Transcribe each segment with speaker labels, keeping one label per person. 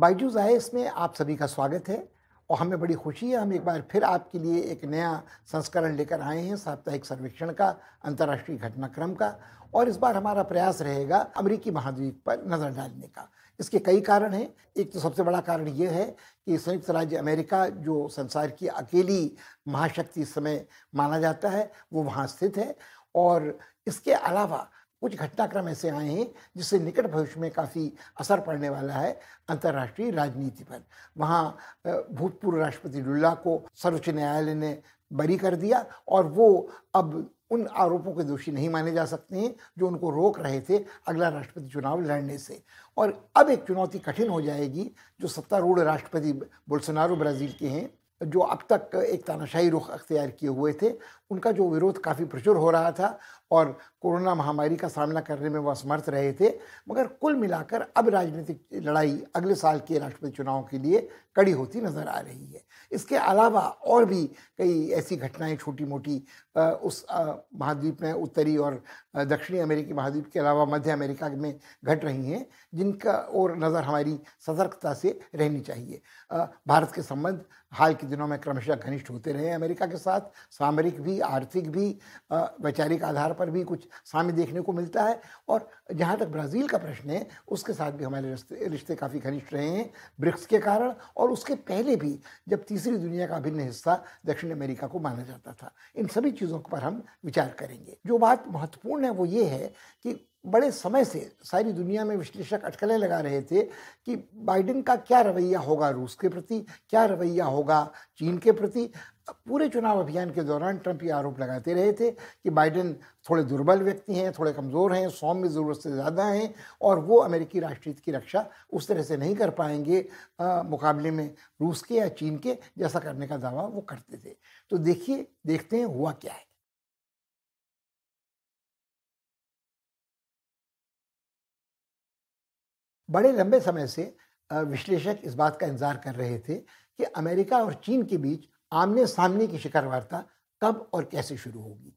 Speaker 1: बाइजूज आए इसमें आप सभी का स्वागत है और हमें बड़ी खुशी है हम एक बार फिर
Speaker 2: आपके लिए एक नया संस्करण लेकर आए हैं साप्ताहिक सर्वेक्षण का अंतर्राष्ट्रीय घटनाक्रम का और इस बार हमारा प्रयास रहेगा अमरीकी महाद्वीप पर नज़र डालने का इसके कई कारण हैं एक तो सबसे बड़ा कारण यह है कि संयुक्त राज्य अमेरिका जो संसार की अकेली महाशक्ति समय माना जाता है वो वहाँ स्थित है और इसके अलावा कुछ घटनाक्रम ऐसे आए हैं जिससे निकट भविष्य में काफ़ी असर पड़ने वाला है अंतर्राष्ट्रीय राजनीति पर वहाँ भूतपूर्व राष्ट्रपति लुल्ला को सर्वोच्च न्यायालय ने बरी कर दिया और वो अब उन आरोपों के दोषी नहीं माने जा सकते हैं जो उनको रोक रहे थे अगला राष्ट्रपति चुनाव लड़ने से और अब एक चुनौती कठिन हो जाएगी जो सत्तारूढ़ राष्ट्रपति बोल्सनारो ब्राज़ील के हैं जो अब तक एक तानाशाही रुख अख्तियार किए हुए थे उनका जो विरोध काफ़ी प्रचुर हो रहा था और कोरोना महामारी का सामना करने में वो असमर्थ रहे थे मगर कुल मिलाकर अब राजनीतिक लड़ाई अगले साल के राष्ट्रपति चुनाव के लिए कड़ी होती नज़र आ रही है इसके अलावा और भी कई ऐसी घटनाएं छोटी मोटी उस महाद्वीप में उत्तरी और दक्षिणी अमेरिकी महाद्वीप के अलावा मध्य अमेरिका में घट रही हैं जिनका और नज़र हमारी सतर्कता से रहनी चाहिए भारत के संबंध हाल के दिनों में क्रमशः घनिष्ठ होते रहे अमेरिका के साथ सामरिक भी आर्थिक भी वैचारिक आधार पर पर भी कुछ सामने देखने को मिलता है और जहाँ तक ब्राज़ील का प्रश्न है उसके साथ भी हमारे रिश्ते रिश्ते काफ़ी घनिष्ठ रहे हैं ब्रिक्स के कारण और उसके पहले भी जब तीसरी दुनिया का अभिन्न हिस्सा दक्षिण अमेरिका को माना जाता था इन सभी चीज़ों पर हम विचार करेंगे जो बात महत्वपूर्ण है वो ये है कि बड़े समय से सारी दुनिया में विश्लेषक अटकलें लगा रहे थे कि बाइडेन का क्या रवैया होगा रूस के प्रति क्या रवैया होगा चीन के प्रति पूरे चुनाव अभियान के दौरान ट्रंप ये आरोप लगाते रहे थे कि बाइडेन थोड़े दुर्बल व्यक्ति हैं थोड़े कमज़ोर हैं सौम्य ज़रूरत से ज़्यादा हैं और वो अमेरिकी राष्ट्रहित की रक्षा उस तरह से नहीं कर पाएंगे आ, मुकाबले में रूस के या चीन के जैसा करने का दावा वो करते
Speaker 1: थे तो देखिए देखते हैं हुआ क्या है बड़े लंबे समय से विश्लेषक इस बात का इंतजार कर रहे थे कि अमेरिका और चीन के बीच आमने
Speaker 2: सामने की शिखर वार्ता कब और कैसे शुरू होगी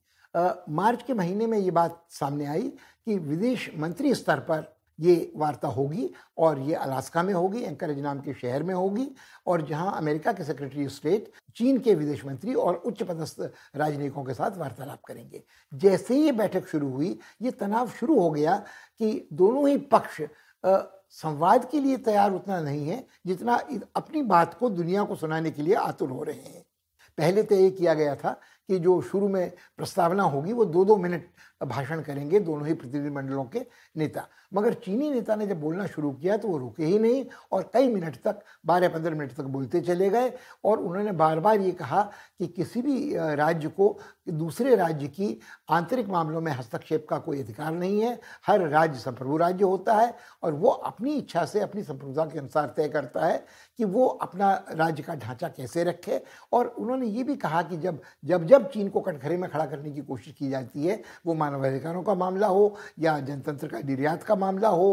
Speaker 2: मार्च के महीने में ये बात सामने आई कि विदेश मंत्री स्तर पर ये वार्ता होगी और ये अलास्का में होगी एंकरेज नाम के शहर में होगी और जहां अमेरिका के सेक्रेटरी स्टेट चीन के विदेश मंत्री और उच्च पदस्थ राजनयिकों के साथ वार्तालाप करेंगे जैसे ही बैठक शुरू हुई ये तनाव शुरू हो गया कि दोनों ही पक्ष संवाद के लिए तैयार उतना नहीं है जितना अपनी बात को दुनिया को सुनाने के लिए आतुर हो रहे हैं पहले तय तो किया गया था कि जो शुरू में प्रस्तावना होगी वो दो दो मिनट भाषण करेंगे दोनों ही प्रतिनिधिमंडलों के नेता मगर चीनी नेता ने जब बोलना शुरू किया तो वो रुके ही नहीं और कई मिनट तक बारह पंद्रह मिनट तक बोलते चले गए और उन्होंने बार बार ये कहा कि किसी भी राज्य को दूसरे राज्य की आंतरिक मामलों में हस्तक्षेप का कोई अधिकार नहीं है हर राज्य संप्रभु राज्य होता है और वो अपनी इच्छा से अपनी संप्रभुता के अनुसार तय करता है कि वो अपना राज्य का ढांचा कैसे रखे और उन्होंने ये भी कहा कि जब जब जब चीन को कटघरे में खड़ा करने की कोशिश की जाती है वो मानवाधिकारों का मामला हो या जनतंत्र का निर्यात का मामला हो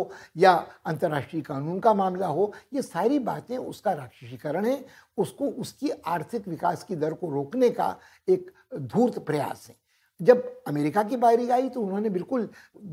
Speaker 2: या अंतर्राष्ट्रीय कानून का मामला हो ये सारी बातें उसका राक्षसीकरण है उसको उसकी आर्थिक विकास की दर को रोकने का एक धूर्त प्रयास है जब अमेरिका की बारी आई तो उन्होंने बिल्कुल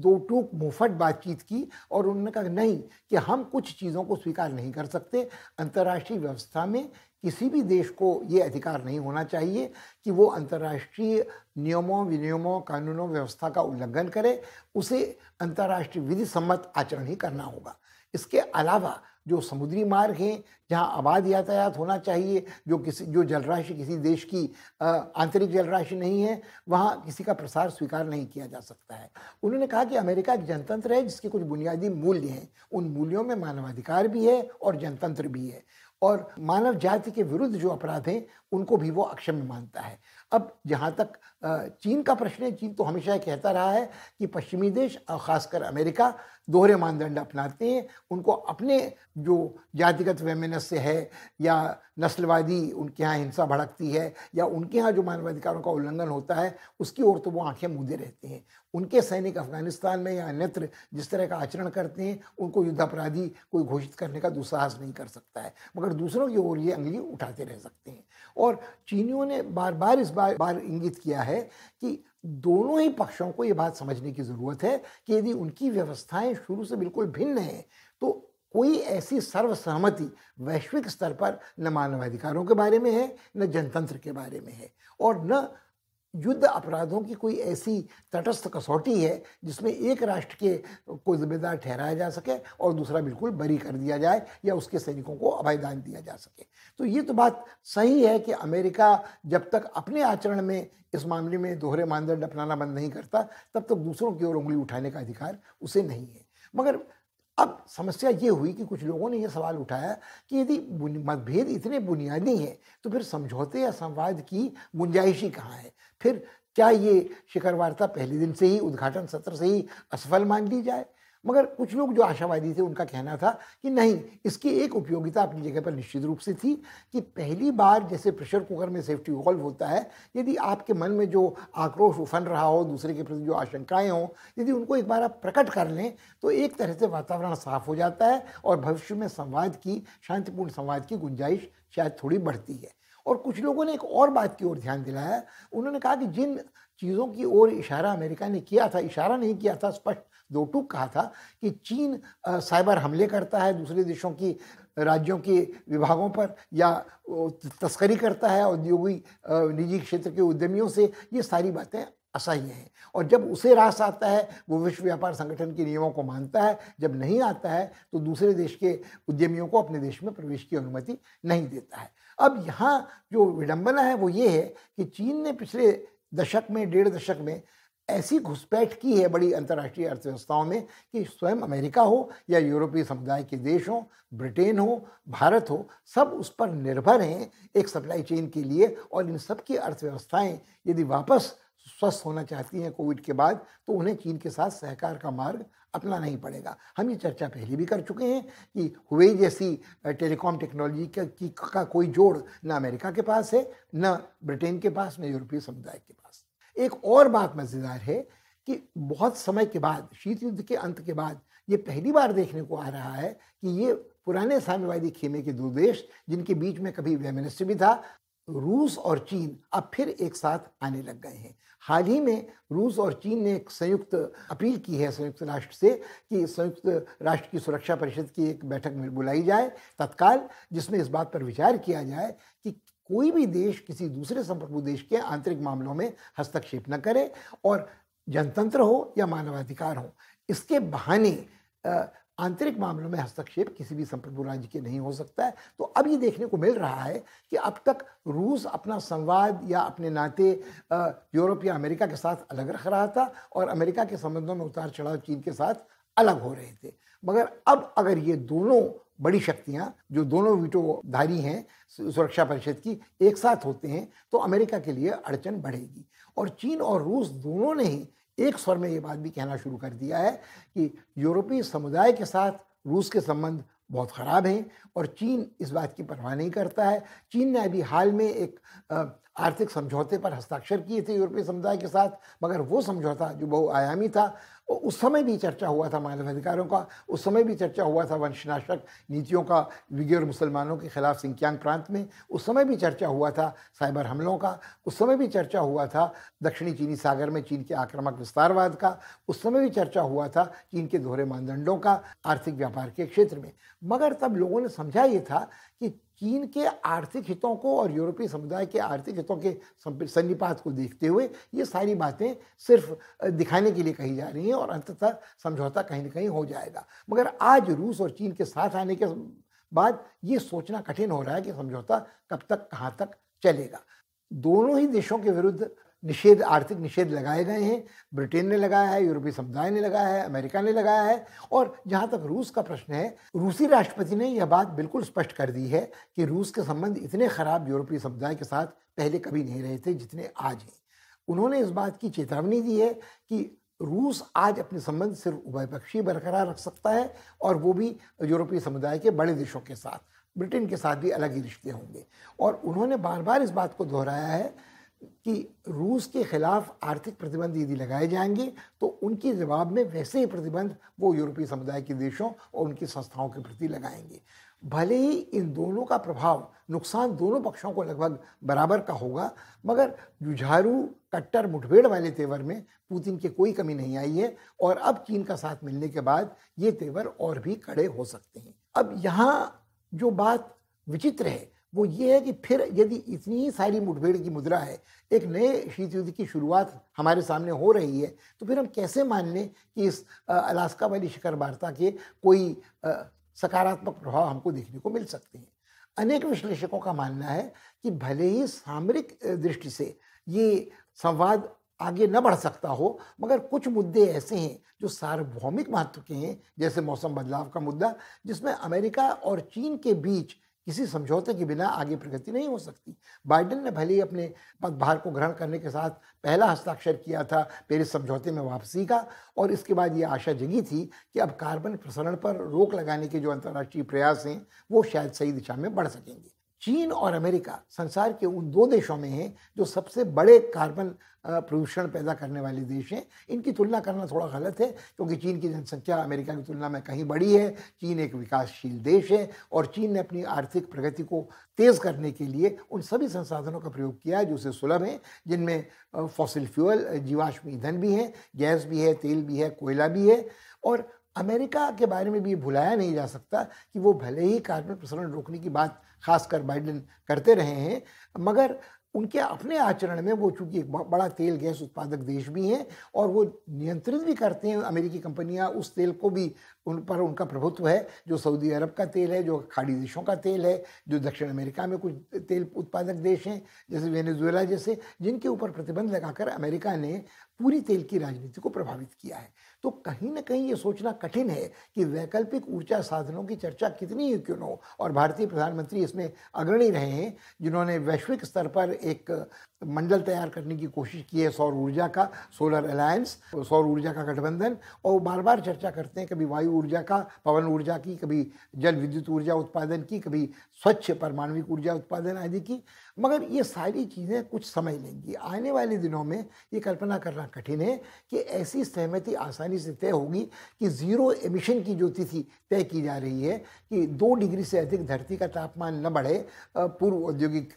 Speaker 2: दो टूक मुफट बातचीत की और उन्होंने कहा नहीं कि हम कुछ चीज़ों को स्वीकार नहीं कर सकते अंतर्राष्ट्रीय व्यवस्था में किसी भी देश को ये अधिकार नहीं होना चाहिए कि वो अंतर्राष्ट्रीय नियमों विनियमों कानूनों व्यवस्था का उल्लंघन करे उसे अंतर्राष्ट्रीय विधि सम्मत आचरण ही करना होगा इसके अलावा जो समुद्री मार्ग हैं जहाँ आबाद यातायात होना चाहिए जो किसी जो जलराशि किसी देश की आंतरिक जलराशि नहीं है वहाँ किसी का प्रसार स्वीकार नहीं किया जा सकता है उन्होंने कहा कि अमेरिका एक जनतंत्र है जिसके कुछ बुनियादी मूल्य हैं उन मूल्यों में मानवाधिकार भी है और जनतंत्र भी है और मानव जाति के विरुद्ध जो अपराध हैं उनको भी वो अक्षम्य मानता है अब जहाँ तक चीन का प्रश्न है चीन तो हमेशा कहता रहा है कि पश्चिमी देश और ख़ासकर अमेरिका दोहरे मानदंड अपनाते हैं उनको अपने जो जातिगत वैमनस्य है या नस्लवादी उनके यहाँ हिंसा भड़कती है या उनके यहाँ जो मानवाधिकारों का उल्लंघन होता है उसकी ओर तो वो आंखें मूदे रहते हैं उनके सैनिक अफगानिस्तान में या अन्यत्र जिस तरह का आचरण करते हैं उनको युद्ध अपराधी कोई घोषित करने का दुस्साहस नहीं कर सकता है मगर दूसरों की ओर ये अंगली उठाते रह सकते हैं और चीनियों ने बार बार इस बार बार इंगित किया है है कि दोनों ही पक्षों को ये बात समझने की ज़रूरत है कि यदि उनकी व्यवस्थाएं शुरू से बिल्कुल भिन्न हैं तो कोई ऐसी सर्वसहमति वैश्विक स्तर पर न मानवाधिकारों के बारे में है न जनतंत्र के बारे में है और न युद्ध अपराधों की कोई ऐसी तटस्थ कसौटी है जिसमें एक राष्ट्र के को जिम्मेदार ठहराया जा सके और दूसरा बिल्कुल बरी कर दिया जाए या उसके सैनिकों को अभयदान दिया जा सके तो ये तो बात सही है कि अमेरिका जब तक अपने आचरण में इस मामले में दोहरे मानदंड अपनाना बंद नहीं करता तब तक दूसरों की ओर उंगली उठाने का अधिकार उसे नहीं है मगर अब समस्या ये हुई कि कुछ लोगों ने यह सवाल उठाया कि यदि मतभेद इतने बुनियादी हैं तो फिर समझौते या संवाद की गुंजाइश ही कहाँ है फिर क्या ये शिखर वार्ता पहले दिन से ही उद्घाटन सत्र से ही असफल मान ली जाए मगर कुछ लोग जो आशावादी थे उनका कहना था कि नहीं इसकी एक उपयोगिता अपनी जगह पर निश्चित रूप से थी कि पहली बार जैसे प्रेशर कुकर में सेफ्टी इवॉल्व होता है यदि आपके मन में जो आक्रोश उफन रहा हो दूसरे के प्रति जो आशंकाएं हों यदि उनको एक बार आप प्रकट कर लें तो एक तरह से वातावरण साफ हो जाता है और भविष्य में संवाद की शांतिपूर्ण संवाद की गुंजाइश शायद थोड़ी बढ़ती है और कुछ लोगों ने एक और बात की ओर ध्यान दिलाया उन्होंने कहा कि जिन चीज़ों की ओर इशारा अमेरिका ने किया था इशारा नहीं किया था स्पष्ट दो टूक कहा था कि चीन साइबर हमले करता है दूसरे देशों की राज्यों के विभागों पर या तस्करी करता है औद्योगिक निजी क्षेत्र के उद्यमियों से ये सारी बातें असह्य है और जब उसे रास आता है वो विश्व व्यापार संगठन के नियमों को मानता है जब नहीं आता है तो दूसरे देश के उद्यमियों को अपने देश में प्रवेश की अनुमति नहीं देता है अब यहाँ जो विडंबना है वो ये है कि चीन ने पिछले दशक में डेढ़ दशक में ऐसी घुसपैठ की है बड़ी अंतर्राष्ट्रीय अर्थव्यवस्थाओं में कि स्वयं अमेरिका हो या यूरोपीय समुदाय के देश हो ब्रिटेन हो भारत हो सब उस पर निर्भर हैं एक सप्लाई चेन के लिए और इन सब की अर्थव्यवस्थाएं यदि वापस स्वस्थ होना चाहती हैं कोविड के बाद तो उन्हें चीन के साथ सहकार का मार्ग अपना नहीं पड़ेगा हम ये चर्चा पहले भी कर चुके हैं कि हुए जैसी टेलीकॉम टेक्नोलॉजी का, की, का कोई जोड़ ना अमेरिका के पास है न ब्रिटेन के पास न यूरोपीय समुदाय के पास एक और बात मज़ेदार है कि बहुत समय के बाद शीत युद्ध के अंत के बाद ये पहली बार देखने को आ रहा है कि ये पुराने साम्यवादी खेमे के दो देश जिनके बीच में कभी वेमनिस्ट भी था रूस और चीन अब फिर एक साथ आने लग गए हैं हाल ही में रूस और चीन ने एक संयुक्त अपील की है संयुक्त राष्ट्र से कि संयुक्त राष्ट्र की सुरक्षा परिषद की एक बैठक में बुलाई जाए तत्काल जिसमें इस बात पर विचार किया जाए कि कोई भी देश किसी दूसरे संप्रभु देश के आंतरिक मामलों में हस्तक्षेप न करे और जनतंत्र हो या मानवाधिकार हो इसके बहाने आंतरिक मामलों में हस्तक्षेप किसी भी संप्रभु राज्य के नहीं हो सकता है तो अब ये देखने को मिल रहा है कि अब तक रूस अपना संवाद या अपने नाते यूरोप या अमेरिका के साथ अलग रख रहा था और अमेरिका के संबंधों में उतार चढ़ाव चीन के साथ अलग हो रहे थे मगर अब अगर ये दोनों बड़ी शक्तियां जो दोनों वीटो धारी हैं सुरक्षा परिषद की एक साथ होते हैं तो अमेरिका के लिए अड़चन बढ़ेगी और चीन और रूस दोनों ने ही एक स्वर में ये बात भी कहना शुरू कर दिया है कि यूरोपीय समुदाय के साथ रूस के संबंध बहुत ख़राब हैं और चीन इस बात की परवाह नहीं करता है चीन ने अभी हाल में एक आर्थिक समझौते पर हस्ताक्षर किए थे यूरोपीय समुदाय के साथ मगर वो समझौता जो बहुआयामी था उस समय भी चर्चा हुआ था मानवाधिकारों का उस समय भी चर्चा हुआ था वंशनाशक नीतियों का विगैर मुसलमानों के खिलाफ सिंकियांग प्रांत में उस समय भी चर्चा हुआ था साइबर हमलों का उस समय भी चर्चा हुआ था दक्षिणी चीनी सागर में चीन के आक्रामक विस्तारवाद का उस समय भी चर्चा हुआ था चीन के दोहरे मानदंडों का आर्थिक व्यापार के क्षेत्र में मगर तब लोगों ने समझा ये था कि चीन के आर्थिक हितों को और यूरोपीय समुदाय के आर्थिक हितों के सन्निपात को देखते हुए ये सारी बातें सिर्फ दिखाने के लिए कही जा रही हैं और अंततः समझौता कहीं ना कहीं हो जाएगा मगर आज रूस और चीन के साथ आने के बाद ये सोचना कठिन हो रहा है कि समझौता कब तक कहाँ तक चलेगा दोनों ही देशों के विरुद्ध निषेध आर्थिक निषेध लगाए गए हैं ब्रिटेन ने लगाया है यूरोपीय समुदाय ने लगाया है अमेरिका ने लगाया है और जहाँ तक रूस का प्रश्न है रूसी राष्ट्रपति ने यह बात बिल्कुल स्पष्ट कर दी है कि रूस के संबंध इतने खराब यूरोपीय समुदाय के साथ पहले कभी नहीं रहे थे जितने आज हैं उन्होंने इस बात की चेतावनी दी है कि रूस आज अपने संबंध सिर्फ उभयपक्षीय बरकरार रख सकता है और वो भी यूरोपीय समुदाय के बड़े देशों के साथ ब्रिटेन के साथ भी अलग ही रिश्ते होंगे और उन्होंने बार बार इस बात को दोहराया है कि रूस के खिलाफ आर्थिक प्रतिबंध यदि लगाए जाएंगे तो उनके जवाब में वैसे ही प्रतिबंध वो यूरोपीय समुदाय के देशों और उनकी संस्थाओं के प्रति लगाएंगे भले ही इन दोनों का प्रभाव नुकसान दोनों पक्षों को लगभग बराबर का होगा मगर जुझारू कट्टर मुठभेड़ वाले तेवर में पुतिन की कोई कमी नहीं आई है और अब चीन का साथ मिलने के बाद ये तेवर और भी कड़े हो सकते हैं अब यहाँ जो बात विचित्र है वो ये है कि फिर यदि इतनी सारी मुठभेड़ की मुद्रा है एक नए शीत युद्ध की शुरुआत हमारे सामने हो रही है तो फिर हम कैसे मान लें कि इस अलास्का वाली शिखर वार्ता के कोई सकारात्मक प्रभाव हमको देखने को मिल सकते हैं अनेक विश्लेषकों का मानना है कि भले ही सामरिक दृष्टि से ये संवाद आगे न बढ़ सकता हो मगर कुछ मुद्दे ऐसे हैं जो सार्वभौमिक महत्व के हैं जैसे मौसम बदलाव का मुद्दा जिसमें अमेरिका और चीन के बीच किसी समझौते के बिना आगे प्रगति नहीं हो सकती बाइडेन ने भले ही अपने पदभार को ग्रहण करने के साथ पहला हस्ताक्षर किया था पेरिस समझौते में वापसी का और इसके बाद ये आशा जगी थी कि अब कार्बन प्रसरण पर रोक लगाने के जो अंतर्राष्ट्रीय प्रयास हैं वो शायद सही दिशा में बढ़ सकेंगे चीन और अमेरिका संसार के उन दो देशों में हैं जो सबसे बड़े कार्बन प्रदूषण पैदा करने वाले देश हैं इनकी तुलना करना थोड़ा गलत है क्योंकि चीन की जनसंख्या अमेरिका की तुलना में कहीं बड़ी है चीन एक विकासशील देश है और चीन ने अपनी आर्थिक प्रगति को तेज़ करने के लिए उन सभी संसाधनों का प्रयोग किया है जो उसे सुलभ हैं जिनमें फॉसिल फ्यूल जीवाश्म ईंधन भी है गैस भी है तेल भी है कोयला भी है और अमेरिका के बारे में भी भुलाया नहीं जा सकता कि वो भले ही कार्बन प्रसरण रोकने की बात खासकर बाइडेन करते रहे हैं मगर उनके अपने आचरण में वो चूंकि एक बड़ा तेल गैस उत्पादक देश भी हैं और वो नियंत्रित भी करते हैं अमेरिकी कंपनियां उस तेल को भी उन पर उनका प्रभुत्व है जो सऊदी अरब का तेल है जो खाड़ी देशों का तेल है जो दक्षिण अमेरिका में कुछ तेल उत्पादक देश हैं जैसे वेनेजुएला जैसे जिनके ऊपर प्रतिबंध लगाकर अमेरिका ने पूरी तेल की राजनीति को प्रभावित किया है तो कहीं ना कहीं ये सोचना कठिन है कि वैकल्पिक ऊर्जा साधनों की चर्चा कितनी ही क्यों न हो और भारतीय प्रधानमंत्री इसमें अग्रणी रहे हैं जिन्होंने वैश्विक स्तर पर एक मंडल तैयार करने की कोशिश की है सौर ऊर्जा का सोलर अलायंस सौर ऊर्जा का गठबंधन और बार बार चर्चा करते हैं कभी वायु ऊर्जा का पवन ऊर्जा की कभी जल विद्युत ऊर्जा उत्पादन की कभी स्वच्छ परमाणविक ऊर्जा उत्पादन आदि की मगर ये सारी चीज़ें कुछ समय लेंगी आने वाले दिनों में ये कल्पना करना कठिन है कि ऐसी सहमति आसानी से तय होगी कि ज़ीरो एमिशन की जो तिथि तय की जा रही है कि दो डिग्री से अधिक धरती का तापमान न बढ़े पूर्व औद्योगिक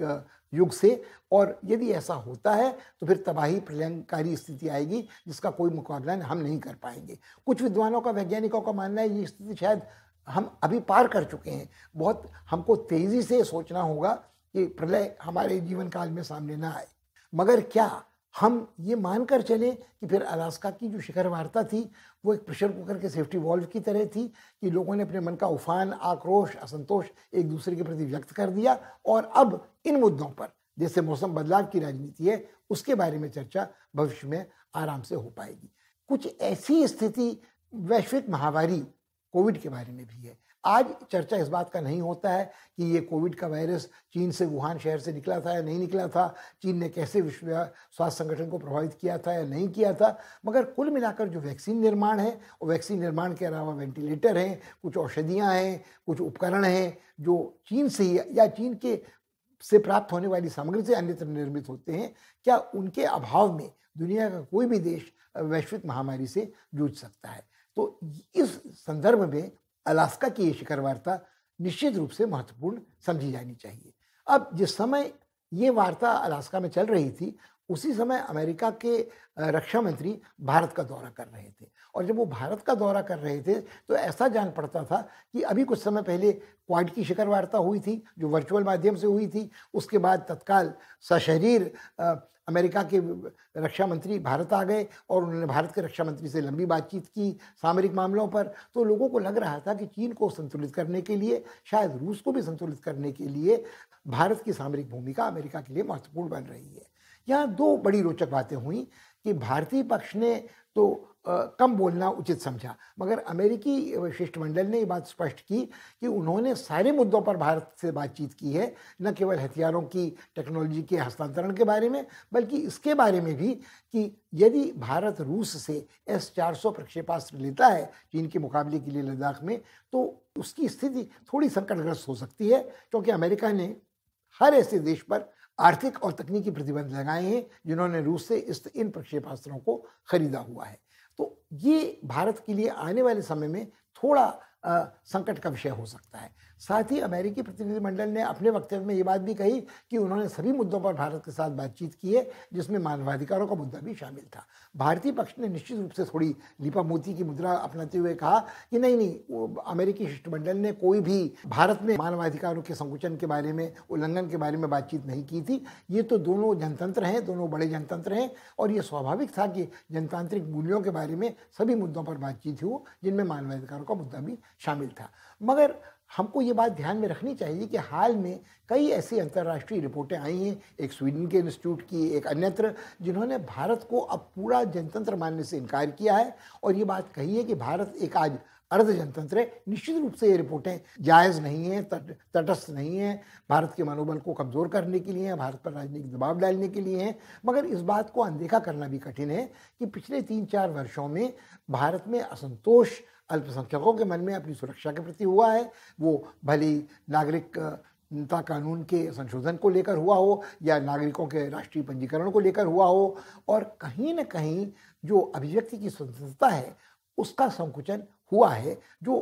Speaker 2: युग से और यदि ऐसा होता है तो फिर तबाही प्रलयकारी स्थिति आएगी जिसका कोई मुकाबला हम नहीं कर पाएंगे कुछ विद्वानों का वैज्ञानिकों का मानना है ये स्थिति शायद हम अभी पार कर चुके हैं बहुत हमको तेज़ी से सोचना होगा कि प्रलय हमारे जीवन काल में सामने ना आए मगर क्या हम ये मानकर चले कि फिर अलास्का की जो शिखर वार्ता थी वो एक प्रेशर कुकर के सेफ्टी वॉल्व की तरह थी कि लोगों ने अपने मन का उफान आक्रोश असंतोष एक दूसरे के प्रति व्यक्त कर दिया और अब इन मुद्दों पर जैसे मौसम बदलाव की राजनीति है उसके बारे में चर्चा भविष्य में आराम से हो पाएगी कुछ ऐसी स्थिति वैश्विक महामारी कोविड के बारे में भी है आज चर्चा इस बात का नहीं होता है कि ये कोविड का वायरस चीन से वुहान शहर से निकला था या नहीं निकला था चीन ने कैसे विश्व स्वास्थ्य संगठन को प्रभावित किया था या नहीं किया था मगर कुल मिलाकर जो वैक्सीन निर्माण है और वैक्सीन निर्माण के अलावा वेंटिलेटर हैं कुछ औषधियाँ हैं कुछ उपकरण हैं जो चीन से या चीन के से प्राप्त होने वाली सामग्री से अन्यत्र निर्मित होते हैं क्या उनके अभाव में दुनिया का कोई भी देश वैश्विक महामारी से जूझ सकता है तो इस संदर्भ में अलास्का की ये शिखर वार्ता निश्चित रूप से महत्वपूर्ण समझी जानी चाहिए अब जिस समय ये वार्ता अलास्का में चल रही थी उसी समय अमेरिका के रक्षा मंत्री भारत का दौरा कर रहे थे और जब वो भारत का दौरा कर रहे थे तो ऐसा जान पड़ता था कि अभी कुछ समय पहले क्वाड की शिखर वार्ता हुई थी जो वर्चुअल माध्यम से हुई थी उसके बाद तत्काल सशरीर अमेरिका के रक्षा मंत्री भारत आ गए और उन्होंने भारत के रक्षा मंत्री से लंबी बातचीत की सामरिक मामलों पर तो लोगों को लग रहा था कि चीन को संतुलित करने के लिए शायद रूस को भी संतुलित करने के लिए भारत की सामरिक भूमिका अमेरिका के लिए महत्वपूर्ण बन रही है यहाँ दो बड़ी रोचक बातें हुई कि भारतीय पक्ष ने तो आ, कम बोलना उचित समझा मगर अमेरिकी शिष्टमंडल ने ये बात स्पष्ट की कि उन्होंने सारे मुद्दों पर भारत से बातचीत की है न केवल हथियारों की टेक्नोलॉजी के हस्तांतरण के बारे में बल्कि इसके बारे में भी कि यदि भारत रूस से एस चार सौ प्रक्षेपास्त्र लेता है चीन के मुकाबले के लिए लद्दाख में तो उसकी स्थिति थोड़ी संकटग्रस्त हो सकती है क्योंकि अमेरिका ने हर ऐसे देश पर आर्थिक और तकनीकी प्रतिबंध लगाए हैं जिन्होंने रूस से इस इन प्रक्षेपास्त्रों को खरीदा हुआ है तो ये भारत के लिए आने वाले समय में थोड़ा संकट का विषय हो सकता है साथ ही अमेरिकी प्रतिनिधिमंडल ने अपने वक्तव्य में ये बात भी कही कि उन्होंने सभी मुद्दों पर भारत के साथ बातचीत की है जिसमें मानवाधिकारों का मुद्दा भी शामिल था भारतीय पक्ष ने निश्चित रूप से थोड़ी लिपा मोती की मुद्रा अपनाते हुए कहा कि नहीं नहीं अमेरिकी शिष्टमंडल ने कोई भी भारत में मानवाधिकारों के संकुचन के बारे में उल्लंघन के बारे में बातचीत नहीं की थी ये तो दोनों जनतंत्र हैं दोनों बड़े जनतंत्र हैं और ये स्वाभाविक था कि जनतांत्रिक मूल्यों के बारे में सभी मुद्दों पर बातचीत हो जिनमें मानवाधिकारों का मुद्दा भी शामिल था मगर हमको ये बात ध्यान में रखनी चाहिए कि हाल में कई ऐसी अंतर्राष्ट्रीय रिपोर्टें आई हैं एक स्वीडन के इंस्टीट्यूट की एक अन्यत्र जिन्होंने भारत को अब पूरा जनतंत्र मानने से इनकार किया है और ये बात कही है कि भारत एक आज अर्ध जनतंत्र है निश्चित रूप से ये रिपोर्टें जायज़ नहीं हैं तट तटस्थ नहीं हैं भारत के मनोबल को कमज़ोर करने के लिए हैं भारत पर राजनीतिक दबाव डालने के लिए हैं मगर इस बात को अनदेखा करना भी कठिन है कि पिछले तीन चार वर्षों में भारत में असंतोष अल्पसंख्यकों के मन में अपनी सुरक्षा के प्रति हुआ है वो भली नागरिकता कानून के संशोधन को लेकर हुआ हो या नागरिकों के राष्ट्रीय पंजीकरण को लेकर हुआ हो और कहीं ना कहीं जो अभिव्यक्ति की स्वतंत्रता है उसका संकुचन हुआ है जो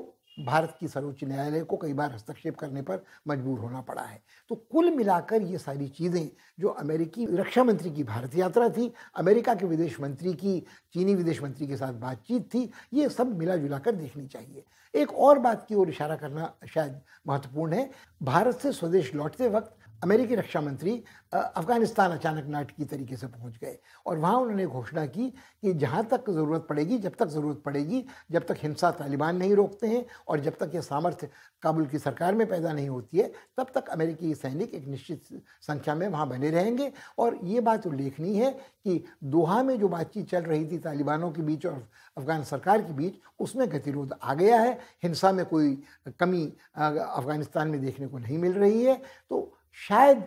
Speaker 2: भारत की सर्वोच्च न्यायालय को कई बार हस्तक्षेप करने पर मजबूर होना पड़ा है तो कुल मिलाकर ये सारी चीज़ें जो अमेरिकी रक्षा मंत्री की भारत यात्रा थी अमेरिका के विदेश मंत्री की चीनी विदेश मंत्री के साथ बातचीत थी ये सब मिला जुला कर देखनी चाहिए एक और बात की ओर इशारा करना शायद महत्वपूर्ण है भारत से स्वदेश लौटते वक्त अमेरिकी रक्षा मंत्री अफ़गानिस्तान अचानक नाटकी तरीके से पहुंच गए और वहाँ उन्होंने घोषणा की कि जहाँ तक ज़रूरत पड़ेगी जब तक ज़रूरत पड़ेगी जब तक हिंसा तालिबान नहीं रोकते हैं और जब तक ये सामर्थ्य काबुल की सरकार में पैदा नहीं होती है तब तक अमेरिकी सैनिक एक निश्चित संख्या में वहाँ बने रहेंगे और ये बात उल्लेखनीय है कि दोहा में जो बातचीत चल रही थी तालिबानों के बीच और अफ़गान सरकार के बीच उसमें गतिरोध आ गया है हिंसा में कोई कमी अफ़गानिस्तान में देखने को नहीं मिल रही है तो शायद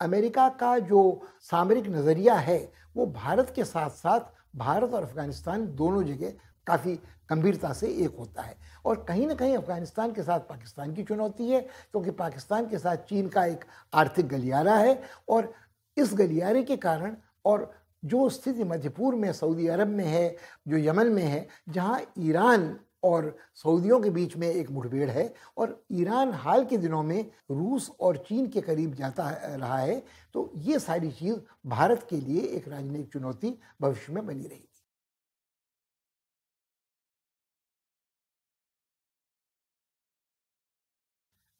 Speaker 2: अमेरिका का जो सामरिक नज़रिया है वो भारत के साथ साथ भारत और अफगानिस्तान दोनों जगह काफ़ी गंभीरता से एक होता है और कहीं ना कहीं अफगानिस्तान के साथ पाकिस्तान की चुनौती है क्योंकि पाकिस्तान के साथ चीन का एक आर्थिक गलियारा है और इस गलियारे के कारण और जो स्थिति मध्यपुर में सऊदी अरब में है जो यमन में है जहाँ ईरान और सऊदियों के बीच में एक मुठभेड़ है और ईरान हाल के दिनों में रूस और चीन के करीब जाता रहा है तो ये सारी चीज़
Speaker 1: भारत के लिए एक राजनीतिक चुनौती भविष्य में बनी रहेगी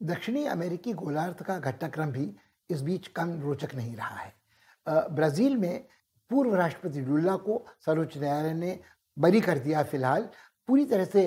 Speaker 1: दक्षिणी अमेरिकी गोलार्थ का घटनाक्रम भी इस बीच कम रोचक नहीं रहा है
Speaker 2: ब्राज़ील में पूर्व राष्ट्रपति लुल्ला को सर्वोच्च न्यायालय ने बरी कर दिया फिलहाल पूरी तरह से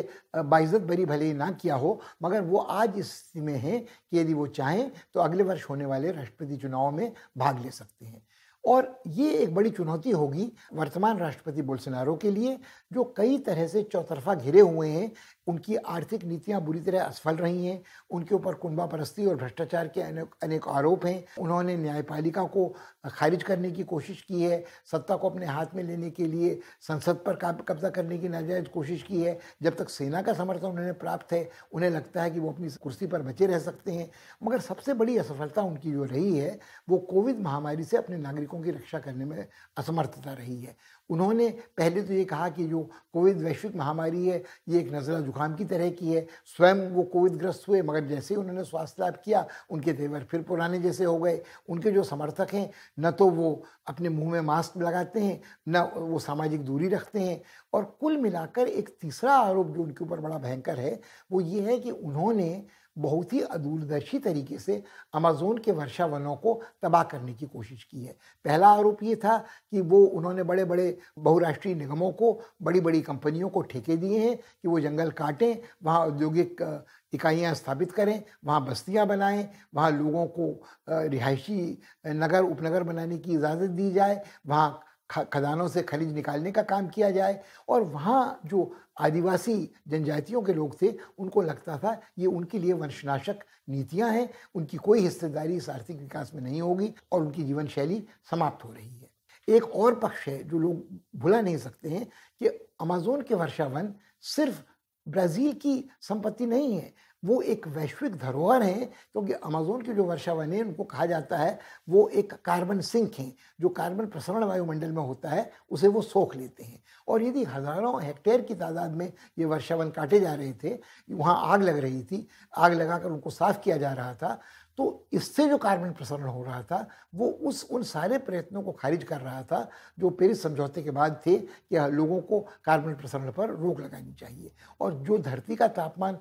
Speaker 2: बाइज़त बरी भले ही ना किया हो मगर वो आज इस में हैं कि यदि वो चाहें तो अगले वर्ष होने वाले राष्ट्रपति चुनाव में भाग ले सकते हैं और ये एक बड़ी चुनौती होगी वर्तमान राष्ट्रपति बोलसनारो के लिए जो कई तरह से चौतरफा घिरे हुए हैं उनकी आर्थिक नीतियां बुरी तरह असफल रही हैं उनके ऊपर कुंबा परस्ती और भ्रष्टाचार के अनेक अनेक आरोप हैं उन्होंने न्यायपालिका को खारिज करने की कोशिश की है सत्ता को अपने हाथ में लेने के लिए संसद पर कब्जा करने की नाजायज कोशिश की है जब तक सेना का समर्थन उन्हें प्राप्त है उन्हें लगता है कि वो अपनी कुर्सी पर बचे रह सकते हैं मगर सबसे बड़ी असफलता उनकी जो रही है वो कोविड महामारी से अपने नागरिकों नागरिकों की रक्षा करने में असमर्थता रही है उन्होंने पहले तो ये कहा कि जो कोविड वैश्विक महामारी है ये एक नजला जुकाम की तरह की है स्वयं वो कोविड ग्रस्त हुए मगर जैसे ही उन्होंने स्वास्थ्य लाभ किया उनके तेवर फिर पुराने जैसे हो गए उनके जो समर्थक हैं न तो वो अपने मुंह में मास्क लगाते हैं न वो सामाजिक दूरी रखते हैं और कुल मिलाकर एक तीसरा आरोप जो उनके ऊपर बड़ा भयंकर है वो ये है कि उन्होंने बहुत ही अदूरदर्शी तरीके से अमेजोन के वर्षा वनों को तबाह करने की कोशिश की है पहला आरोप ये था कि वो उन्होंने बड़े बड़े बहुराष्ट्रीय निगमों को बड़ी बड़ी कंपनियों को ठेके दिए हैं कि वो जंगल काटें वहाँ औद्योगिक इकाइयाँ स्थापित करें वहाँ बस्तियाँ बनाएं वहाँ लोगों को रिहायशी नगर उपनगर बनाने की इजाज़त दी जाए वहाँ खदानों से खनिज निकालने का काम किया जाए और वहाँ जो आदिवासी जनजातियों के लोग थे उनको लगता था ये उनके लिए वंशनाशक नीतियाँ हैं उनकी कोई हिस्सेदारी इस आर्थिक विकास में नहीं होगी और उनकी जीवन शैली समाप्त हो रही है एक और पक्ष है जो लोग भुला नहीं सकते हैं कि अमेजोन के वर्षावन सिर्फ ब्राज़ील की संपत्ति नहीं है वो एक वैश्विक धरोहर हैं क्योंकि अमेजोन की जो वर्षा है उनको कहा जाता है वो एक कार्बन सिंक हैं जो कार्बन प्रसरण वायुमंडल में होता है उसे वो सोख लेते हैं और यदि हज़ारों हेक्टेयर की तादाद में ये वर्षावन काटे जा रहे थे वहाँ आग लग रही थी आग लगाकर उनको साफ़ किया जा रहा था तो इससे जो कार्बन प्रसरण हो रहा था वो उस उन सारे प्रयत्नों को खारिज कर रहा था जो पेरिस समझौते के बाद थे कि लोगों को कार्बन प्रसरण पर रोक लगानी चाहिए और जो धरती का तापमान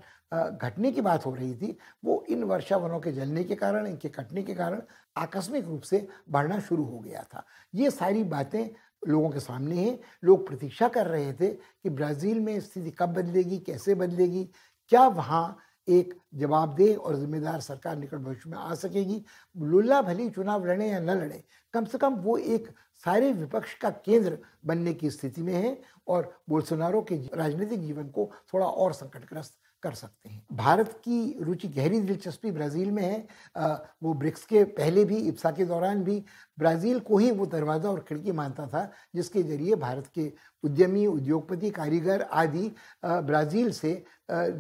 Speaker 2: घटने की बात हो रही थी वो इन वर्षा वनों के जलने के कारण इनके कटने के कारण आकस्मिक रूप से बढ़ना शुरू हो गया था ये सारी बातें लोगों के सामने हैं लोग प्रतीक्षा कर रहे थे कि ब्राज़ील में स्थिति कब बदलेगी कैसे बदलेगी क्या वहाँ एक जवाबदेह और जिम्मेदार सरकार निकट भविष्य में आ सकेगी लुल्ला भली चुनाव लड़े या न लड़े कम से कम वो एक सारे विपक्ष का केंद्र बनने की स्थिति में है और बोलसोनारो के राजनीतिक जीवन को थोड़ा और संकटग्रस्त कर सकते हैं भारत की रुचि गहरी दिलचस्पी ब्राज़ील में है वो ब्रिक्स के पहले भी इप्सा के दौरान भी ब्राज़ील को ही वो दरवाज़ा और खिड़की मानता था जिसके ज़रिए भारत के उद्यमी उद्योगपति कारीगर आदि ब्राज़ील से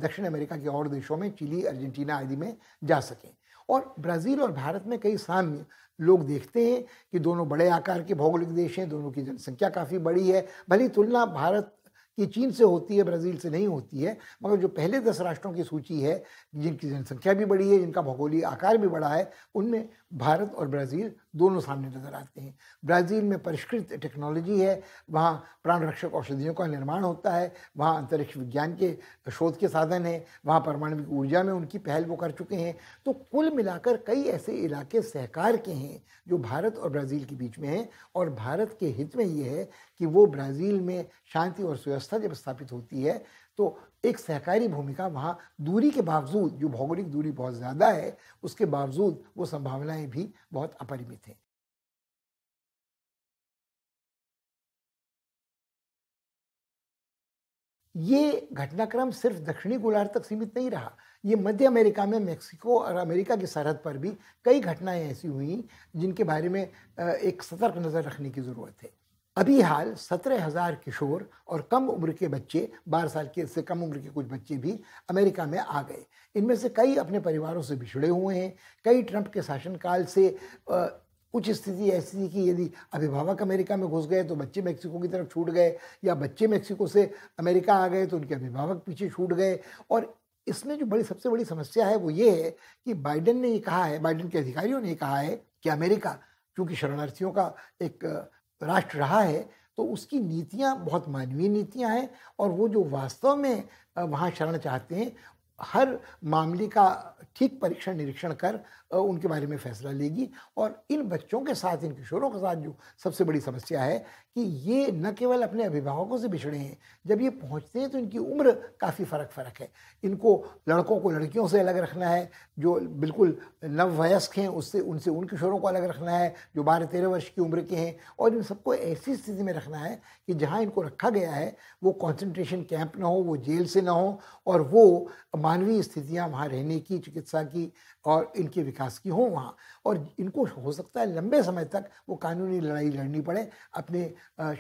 Speaker 2: दक्षिण अमेरिका के और देशों में चिली अर्जेंटीना आदि में जा सकें और ब्राज़ील और भारत में कई साम्य लोग देखते हैं कि दोनों बड़े आकार के भौगोलिक देश हैं दोनों की जनसंख्या काफ़ी बड़ी है भली तुलना भारत ये चीन से होती है ब्राज़ील से नहीं होती है मगर जो पहले दस राष्ट्रों की सूची है जिनकी जनसंख्या भी बड़ी है जिनका भौगोलिक आकार भी बड़ा है उनमें भारत और ब्राज़ील दोनों सामने नज़र आते हैं ब्राज़ील में परिष्कृत टेक्नोलॉजी है वहाँ प्राण रक्षक औषधियों का निर्माण होता है वहाँ अंतरिक्ष विज्ञान के शोध के साधन हैं वहाँ परमाणु ऊर्जा में उनकी पहल वो कर चुके हैं तो कुल मिलाकर कई ऐसे इलाके सहकार के हैं जो भारत और ब्राज़ील के बीच में हैं और भारत के हित में ये है कि वो ब्राज़ील में शांति और सुव्यवस्था जब स्थापित होती है तो एक सहकारी भूमिका वहाँ दूरी के बावजूद जो भौगोलिक दूरी बहुत ज़्यादा
Speaker 1: है उसके बावजूद वो संभावनाएं भी बहुत अपरिमित हैं ये घटनाक्रम सिर्फ दक्षिणी गोलार्ध तक सीमित नहीं रहा ये मध्य अमेरिका में मेक्सिको और
Speaker 2: अमेरिका की सरहद पर भी कई घटनाएं ऐसी हुई जिनके बारे में एक सतर्क नज़र रखने की ज़रूरत है अभी हाल सत्रह हज़ार किशोर और कम उम्र के बच्चे बारह साल के से कम उम्र के कुछ बच्चे भी अमेरिका में आ गए इनमें से कई अपने परिवारों से बिछड़े हुए हैं कई ट्रंप के शासनकाल से आ, कुछ स्थिति ऐसी थी कि यदि अभिभावक अमेरिका में घुस गए तो बच्चे मेक्सिको की तरफ छूट गए या बच्चे मेक्सिको से अमेरिका आ गए तो उनके अभिभावक पीछे छूट गए और इसमें जो बड़ी सबसे बड़ी समस्या है वो ये है कि बाइडेन ने ये कहा है बाइडेन के अधिकारियों ने कहा है कि अमेरिका क्योंकि शरणार्थियों का एक राष्ट्र रहा है तो उसकी नीतियाँ बहुत मानवीय नीतियाँ हैं और वो जो वास्तव में वहाँ शरण चाहते हैं हर मामले का ठीक परीक्षण निरीक्षण कर उनके बारे में फैसला लेगी और इन बच्चों के साथ इन किशोरों के साथ जो सबसे बड़ी समस्या है कि ये न केवल अपने अभिभावकों से बिछड़े हैं जब ये पहुँचते हैं तो इनकी उम्र काफ़ी फ़र्क फ़र्क है इनको लड़कों को लड़कियों से अलग रखना है जो बिल्कुल नववयस्क हैं उससे उनसे उन किशोरों को अलग रखना है जो बारह तेरह वर्ष की उम्र के हैं और इन सबको ऐसी स्थिति में रखना है कि जहाँ इनको रखा गया है वो कॉन्सेंट्रेशन कैंप ना हो वो जेल से ना हो और वो मानवीय स्थितियाँ वहाँ रहने की चिकित्सा की और इनके विकास की हो वहाँ और इनको हो सकता है लंबे समय तक वो कानूनी लड़ाई लड़नी पड़े अपने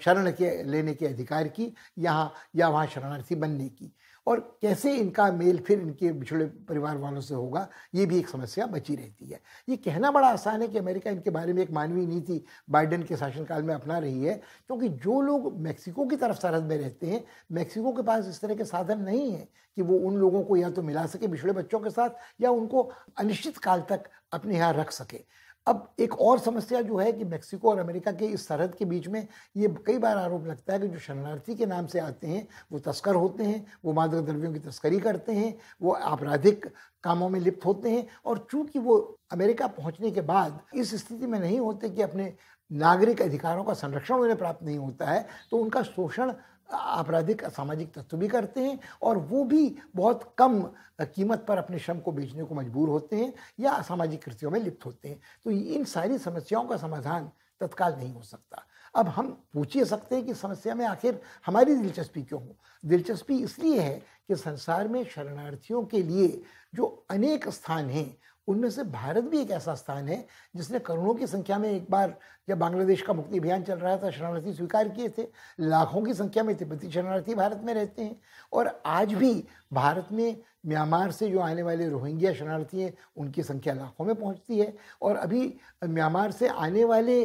Speaker 2: शरण के लेने के अधिकार की यहाँ या वहाँ शरणार्थी बनने की और कैसे इनका मेल फिर इनके पिछड़े परिवार वालों से होगा ये भी एक समस्या बची रहती है ये कहना बड़ा आसान है कि अमेरिका इनके बारे में एक मानवीय नीति बाइडेन के शासनकाल में अपना रही है क्योंकि जो लोग मैक्सिको की तरफ सरहद में रहते हैं मैक्सिको के पास इस तरह के साधन नहीं है कि वो उन लोगों को या तो मिला सके पिछड़े बच्चों के साथ या उनको अनिश्चित काल तक अपने यहाँ रख सके अब एक और समस्या जो है कि मेक्सिको और अमेरिका के इस सरहद के बीच में ये कई बार आरोप लगता है कि जो शरणार्थी के नाम से आते हैं वो तस्कर होते हैं वो मादक द्रव्यों की तस्करी करते हैं वो आपराधिक कामों में लिप्त होते हैं और चूंकि वो अमेरिका पहुंचने के बाद इस स्थिति में नहीं होते कि अपने नागरिक अधिकारों का संरक्षण उन्हें प्राप्त नहीं होता है तो उनका शोषण आपराधिक असामाजिक तत्व भी करते हैं और वो भी बहुत कम कीमत पर अपने श्रम को बेचने को मजबूर होते हैं या असामाजिक कृतियों में लिप्त होते हैं तो इन सारी समस्याओं का समाधान तत्काल नहीं हो सकता अब हम पूछ ही सकते हैं कि समस्या में आखिर हमारी दिलचस्पी क्यों हो दिलचस्पी इसलिए है कि संसार में शरणार्थियों के लिए जो अनेक स्थान हैं उनमें से भारत भी एक ऐसा स्थान है जिसने करोड़ों की संख्या में एक बार जब बांग्लादेश का मुक्ति अभियान चल रहा था शरणार्थी स्वीकार किए थे लाखों की संख्या में तिब्बती शरणार्थी भारत में रहते हैं और आज भी भारत में म्यांमार से जो आने वाले रोहिंग्या शरणार्थी हैं उनकी संख्या लाखों में पहुंचती है और अभी म्यांमार से आने वाले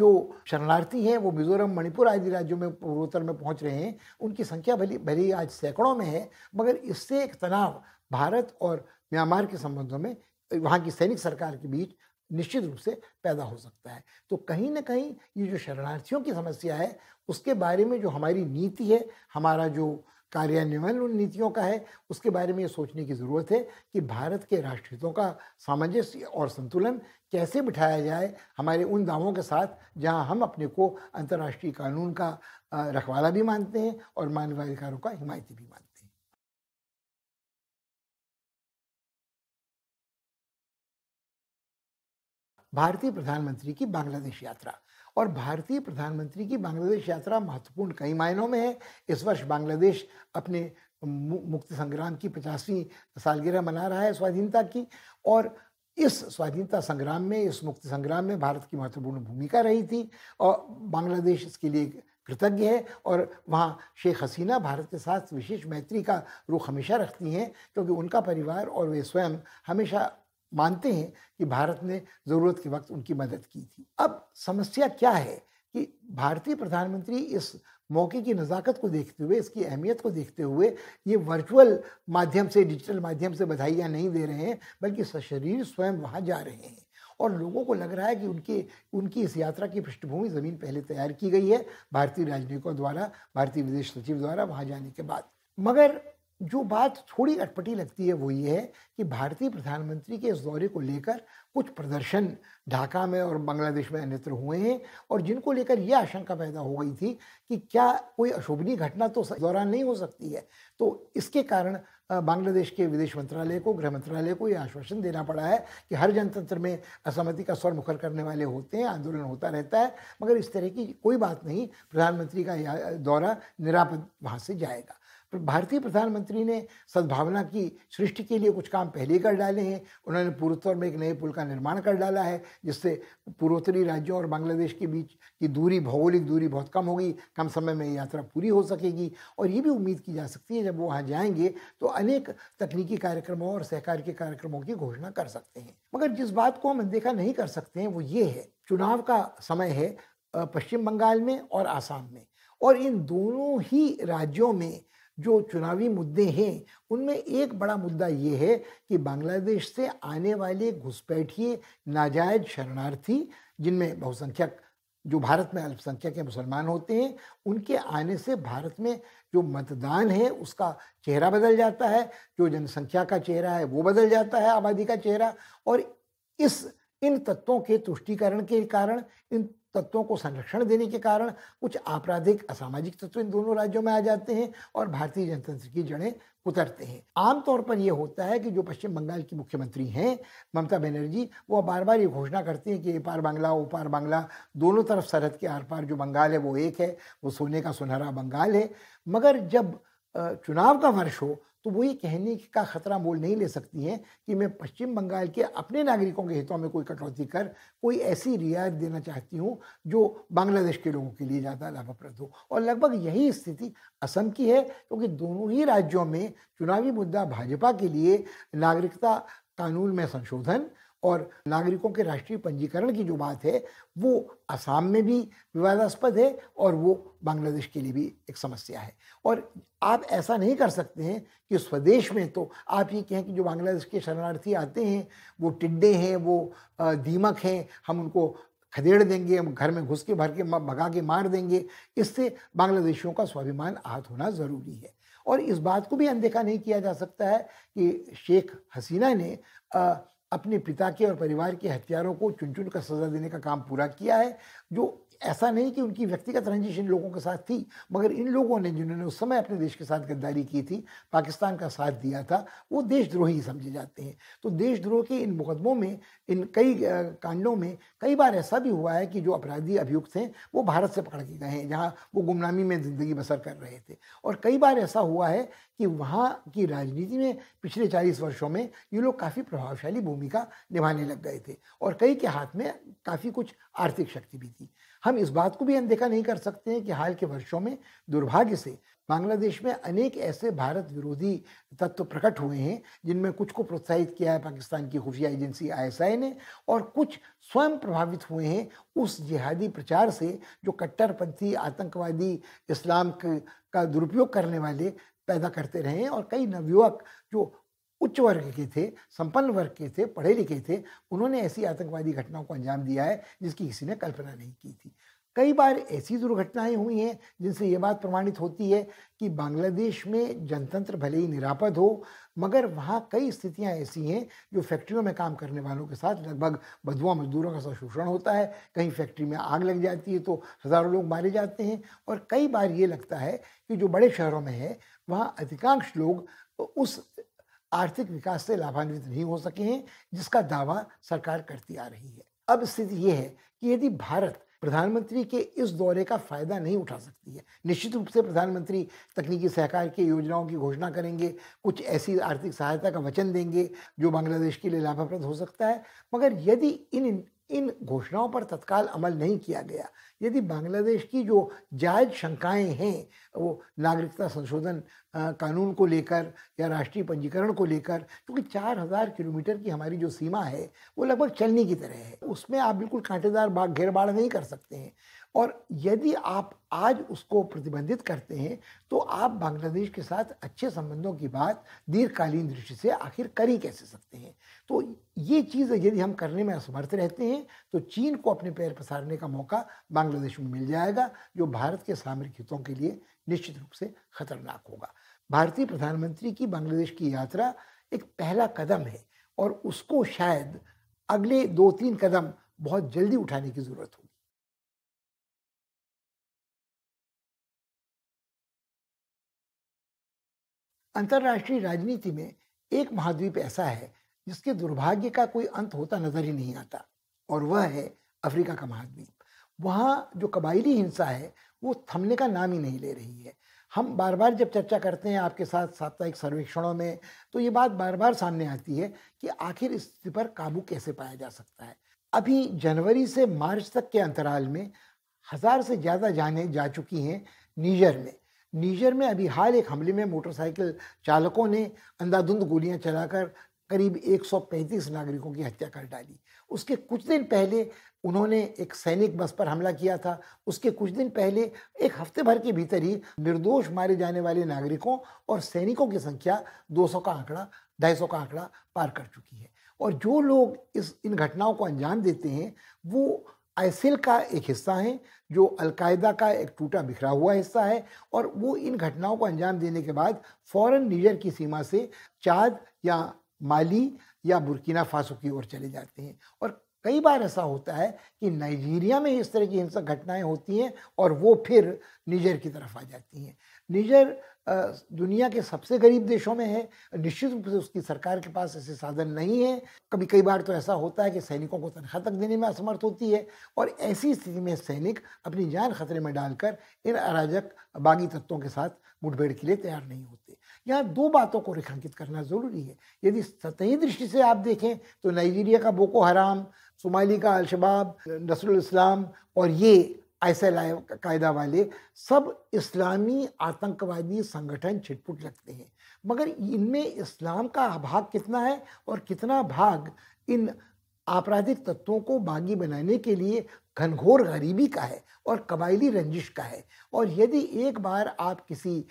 Speaker 2: जो शरणार्थी हैं वो मिजोरम मणिपुर आदि राज्यों में पूर्वोत्तर में पहुंच रहे हैं उनकी संख्या भली भली आज सैकड़ों में है मगर इससे एक तनाव भारत और म्यांमार के संबंधों में वहाँ की सैनिक सरकार के बीच निश्चित रूप से पैदा हो सकता है तो कहीं ना कहीं ये जो शरणार्थियों की समस्या है उसके बारे में जो हमारी नीति है हमारा जो कार्यान्वयन उन नीतियों का है उसके बारे में ये सोचने की ज़रूरत है कि भारत के राष्ट्रहितों का सामंजस्य और संतुलन कैसे बिठाया जाए हमारे उन दावों के साथ जहां हम अपने
Speaker 1: को अंतर्राष्ट्रीय कानून का रखवाला भी मानते हैं और मानवाधिकारों का हिमायती भी मानते हैं भारतीय प्रधानमंत्री की बांग्लादेश यात्रा और भारतीय
Speaker 2: प्रधानमंत्री की बांग्लादेश यात्रा महत्वपूर्ण कई मायनों में है इस वर्ष बांग्लादेश अपने मुक्ति संग्राम की पचासवीं सालगिरह मना रहा है स्वाधीनता की और इस स्वाधीनता संग्राम में इस मुक्ति संग्राम में भारत की महत्वपूर्ण भूमिका रही थी और बांग्लादेश इसके लिए कृतज्ञ है और वहाँ शेख हसीना भारत के साथ विशेष मैत्री का रुख हमेशा रखती हैं क्योंकि उनका परिवार और वे स्वयं हमेशा मानते हैं कि भारत ने ज़रूरत के वक्त उनकी मदद की थी अब समस्या क्या है कि भारतीय प्रधानमंत्री इस मौके की नज़ाकत को देखते हुए इसकी अहमियत को देखते हुए ये वर्चुअल माध्यम से डिजिटल माध्यम से बधाइयाँ नहीं दे रहे हैं बल्कि सशरीर स्वयं वहाँ जा रहे हैं और लोगों को लग रहा है कि उनके उनकी इस यात्रा की पृष्ठभूमि ज़मीन पहले तैयार की गई है भारतीय राजनयिकों द्वारा भारतीय विदेश सचिव द्वारा वहाँ जाने के बाद मगर जो बात थोड़ी अटपटी लगती है वो ये है कि भारतीय प्रधानमंत्री के इस दौरे को लेकर कुछ प्रदर्शन ढाका में और बांग्लादेश में अन्यत्र हुए हैं और जिनको लेकर यह आशंका पैदा हो गई थी कि क्या कोई अशोभनीय घटना तो दौरान नहीं हो सकती है तो इसके कारण बांग्लादेश के विदेश मंत्रालय को गृह मंत्रालय को यह आश्वासन देना पड़ा है कि हर जनतंत्र में असहमति का स्वर मुखर करने वाले होते हैं आंदोलन होता रहता है मगर इस तरह की कोई बात नहीं प्रधानमंत्री का यह दौरा निरापद वहाँ से जाएगा भारतीय प्रधानमंत्री ने सद्भावना की सृष्टि के लिए कुछ काम पहले कर डाले हैं उन्होंने पूर्वोत्तर में एक नए पुल का निर्माण कर डाला है जिससे पूर्वोत्तरी राज्यों और बांग्लादेश के बीच की दूरी भौगोलिक दूरी बहुत कम होगी कम समय में यात्रा पूरी हो सकेगी और ये भी उम्मीद की जा सकती है जब वो वहाँ जाएंगे तो अनेक तकनीकी कार्यक्रमों और सहकार के कार्यक्रमों की घोषणा कर सकते हैं मगर जिस बात को हम अनदेखा नहीं कर सकते हैं वो ये है चुनाव का समय है पश्चिम बंगाल में और आसाम में और इन दोनों ही राज्यों में जो चुनावी मुद्दे हैं उनमें एक बड़ा मुद्दा ये है कि बांग्लादेश से आने वाले घुसपैठिए नाजायज शरणार्थी जिनमें बहुसंख्यक जो भारत में अल्पसंख्यक के मुसलमान होते हैं उनके आने से भारत में जो मतदान है उसका चेहरा बदल जाता है जो जनसंख्या का चेहरा है वो बदल जाता है आबादी का चेहरा और इस इन तत्वों के तुष्टिकरण के कारण इन तत्वों को संरक्षण देने के कारण कुछ आपराधिक असामाजिक तत्व इन दोनों राज्यों में आ जाते हैं और भारतीय जनतंत्र की जड़ें उतरते हैं आमतौर पर यह होता है कि जो पश्चिम बंगाल की मुख्यमंत्री हैं ममता बनर्जी वो बार बार ये घोषणा करती हैं कि पार बांग्ला ओ पार बांग्ला दोनों तरफ सरहद के आर पार जो बंगाल है वो एक है वो सोने का सुनहरा बंगाल है मगर जब चुनाव का वर्ष हो तो वो ये कहने का खतरा मोल नहीं ले सकती हैं कि मैं पश्चिम बंगाल के अपने नागरिकों के हितों में कोई कटौती कर कोई ऐसी रियायत देना चाहती हूँ जो बांग्लादेश के लोगों के लिए ज़्यादा लाभप्रद हो और लगभग यही स्थिति असम की है क्योंकि तो दोनों ही राज्यों में चुनावी मुद्दा भाजपा के लिए नागरिकता कानून में संशोधन और नागरिकों के राष्ट्रीय पंजीकरण की जो बात है वो असम में भी विवादास्पद है और वो बांग्लादेश के लिए भी एक समस्या है और आप ऐसा नहीं कर सकते हैं कि स्वदेश में तो आप ये कहें कि जो बांग्लादेश के शरणार्थी आते हैं वो टिड्डे हैं वो दीमक हैं हम उनको खदेड़ देंगे हम घर में घुस के भर के भगा के मार देंगे इससे बांग्लादेशियों का स्वाभिमान आहत होना ज़रूरी है और इस बात को भी अनदेखा नहीं किया जा सकता है कि शेख हसीना ने अपने पिता के और परिवार के हथियारों को चुन चुन कर सजा देने का काम पूरा किया है जो ऐसा नहीं कि उनकी व्यक्तिगत रंजिश इन लोगों के साथ थी मगर इन लोगों ने जिन्होंने उस समय अपने देश के साथ गद्दारी की थी पाकिस्तान का साथ दिया था वो देशद्रोही समझे जाते हैं तो देशद्रोह के इन मुकदमों में इन कई कांडों में कई बार ऐसा भी हुआ है कि जो अपराधी अभियुक्त हैं वो भारत से पकड़ के गए हैं जहाँ वो गुमनामी में ज़िंदगी बसर कर रहे थे और कई बार ऐसा हुआ है कि वहाँ की राजनीति में पिछले चालीस वर्षों में ये लोग काफ़ी प्रभावशाली भूमिका निभाने लग गए थे और कई के हाथ में काफ़ी कुछ आर्थिक शक्ति भी थी हम इस बात को भी अनदेखा नहीं कर सकते हैं कि हाल के वर्षों में दुर्भाग्य से बांग्लादेश में अनेक ऐसे भारत विरोधी तत्व प्रकट हुए हैं जिनमें कुछ को प्रोत्साहित किया है पाकिस्तान की खुफिया एजेंसी आईएसआई ने और कुछ स्वयं प्रभावित हुए हैं उस जिहादी प्रचार से जो कट्टरपंथी आतंकवादी इस्लाम का दुरुपयोग करने वाले पैदा करते रहे और कई नवयुवक जो उच्च वर्ग के थे संपन्न वर्ग के थे पढ़े लिखे थे उन्होंने ऐसी आतंकवादी घटनाओं को अंजाम दिया है जिसकी किसी ने कल्पना नहीं की थी कई बार ऐसी दुर्घटनाएं हुई हैं जिनसे ये बात प्रमाणित होती है कि बांग्लादेश में जनतंत्र भले ही निरापद हो मगर वहाँ कई स्थितियाँ ऐसी हैं जो फैक्ट्रियों में काम करने वालों के साथ लगभग बधुआ मजदूरों का शोषण होता है कहीं फैक्ट्री में आग लग जाती है तो हज़ारों लोग मारे जाते हैं और कई बार ये लगता है कि जो बड़े शहरों में है वहाँ अधिकांश लोग उस आर्थिक विकास से लाभान्वित नहीं हो सके हैं जिसका दावा सरकार करती आ रही है अब स्थिति यह है कि यदि भारत प्रधानमंत्री के इस दौरे का फायदा नहीं उठा सकती है निश्चित रूप से प्रधानमंत्री तकनीकी सहकार की योजनाओं की घोषणा करेंगे कुछ ऐसी आर्थिक सहायता का वचन देंगे जो बांग्लादेश के लिए लाभप्रद हो सकता है मगर यदि इन इन घोषणाओं पर तत्काल अमल नहीं किया गया यदि बांग्लादेश की जो जायज शंकाएं हैं वो नागरिकता संशोधन कानून को लेकर या राष्ट्रीय पंजीकरण को लेकर क्योंकि चार हज़ार किलोमीटर की हमारी जो सीमा है वो लगभग चलने की तरह है उसमें आप बिल्कुल कांटेदार बाग घेरबाड़ नहीं कर सकते हैं और यदि आप आज उसको प्रतिबंधित करते हैं तो आप बांग्लादेश के साथ अच्छे संबंधों की बात दीर्घकालीन दृष्टि से आखिर कर ही कैसे सकते हैं तो ये चीज़ यदि हम करने में असमर्थ रहते हैं तो चीन को अपने पैर पसारने का मौका बांग्लादेश में मिल जाएगा जो भारत के सामरिक हितों के लिए निश्चित रूप से खतरनाक होगा भारतीय प्रधानमंत्री की बांग्लादेश की यात्रा एक पहला कदम है और उसको शायद
Speaker 1: अगले दो तीन कदम बहुत जल्दी उठाने की ज़रूरत होगी अंतर्राष्ट्रीय राजनीति में एक महाद्वीप ऐसा है जिसके दुर्भाग्य का कोई अंत
Speaker 2: होता नजर ही नहीं आता और वह है अफ्रीका का महाद्वीप वहाँ जो कबायली हिंसा है वो थमने का नाम ही नहीं ले रही है हम बार बार जब चर्चा करते हैं आपके साथ साप्ताहिक सर्वेक्षणों में तो ये बात बार बार सामने आती है कि आखिर स्थिति पर काबू कैसे पाया जा सकता है अभी जनवरी से मार्च तक के अंतराल में हज़ार से ज़्यादा जानें जा चुकी हैं नीजर में नीजर में अभी हाल एक हमले में मोटरसाइकिल चालकों ने अंधाधुंध गोलियां चलाकर करीब 135 नागरिकों की हत्या कर डाली उसके कुछ दिन पहले उन्होंने एक सैनिक बस पर हमला किया था उसके कुछ दिन पहले एक हफ्ते भर के भीतर ही निर्दोष मारे जाने वाले नागरिकों और सैनिकों की संख्या 200 का आंकड़ा ढाई का आंकड़ा पार कर चुकी है और जो लोग इस इन घटनाओं को अंजाम देते हैं वो आईसिल का एक हिस्सा हैं जो अलकायदा का एक टूटा बिखरा हुआ हिस्सा है और वो इन घटनाओं को अंजाम देने के बाद फ़ौर नीजर की सीमा से चाद या माली या बुरकिना फासो की ओर चले जाते हैं और कई बार ऐसा होता है कि नाइजीरिया में इस तरह की हिंसक घटनाएं होती हैं और वो फिर निजर की तरफ आ जाती हैं निजर दुनिया के सबसे गरीब देशों में है निश्चित रूप से उसकी सरकार के पास ऐसे साधन नहीं है कभी कई बार तो ऐसा होता है कि सैनिकों को तनख्वाह तक देने में असमर्थ होती है और ऐसी स्थिति में सैनिक अपनी जान खतरे में डालकर इन अराजक बागी तत्वों के साथ मुठभेड़ के लिए तैयार नहीं होते यहाँ दो बातों को रेखांकित करना ज़रूरी है यदि सतही दृष्टि से आप देखें तो नाइजीरिया का बोको हराम सोमाली का अलशबाब नसरुल इस्लाम और ये ऐसे लाए कायदा वाले सब इस्लामी आतंकवादी संगठन छिटपुट लगते हैं मगर इनमें इस्लाम का भाग कितना है और कितना भाग इन आपराधिक तत्वों को बागी बनाने के लिए घनघोर गरीबी का है और कबायली रंजिश का है और यदि एक बार आप किसी